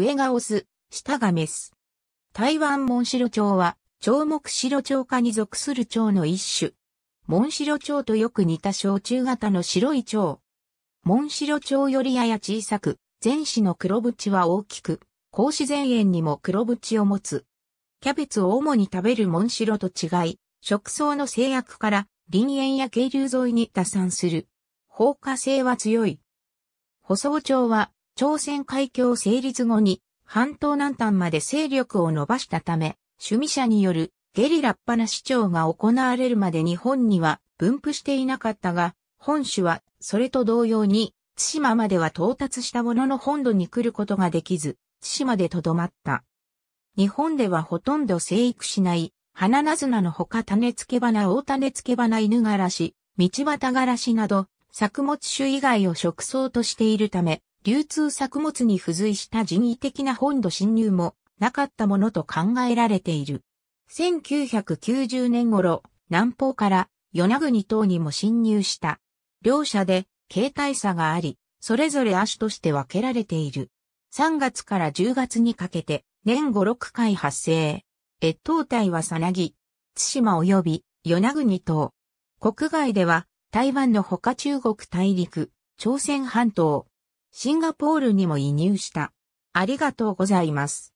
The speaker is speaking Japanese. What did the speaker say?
上がオス、下がメス。台湾モンシロチョウは、長目白ウ科に属する蝶の一種。モンシロチョウとよく似た小中型の白い蝶。モンシロチョウよりやや小さく、前肢の黒縁は大きく、格子前縁にも黒縁を持つ。キャベツを主に食べるモンシロと違い、食草の制約から林縁や渓流沿いに打散する。放火性は強い。舗装鳥は朝鮮海峡成立後に半島南端まで勢力を伸ばしたため、趣味者によるゲリラっぱな市長が行われるまで日本には分布していなかったが、本種はそれと同様に対馬までは到達したものの本土に来ることができず、対馬でとどまった。日本ではほとんど生育しない、花ナズナのほか種付け花、大種付け花、犬ガラシ、道端ガラシなど、作物種以外を食草としているため、流通作物に付随した人為的な本土侵入もなかったものと考えられている。1990年頃、南方から与那国島にも侵入した。両者で形態差があり、それぞれ足として分けられている。3月から10月にかけて年5、6回発生。越冬隊はさなぎ、津島及び与那国島。国外では台湾のほか中国大陸、朝鮮半島、シンガポールにも移入した。ありがとうございます。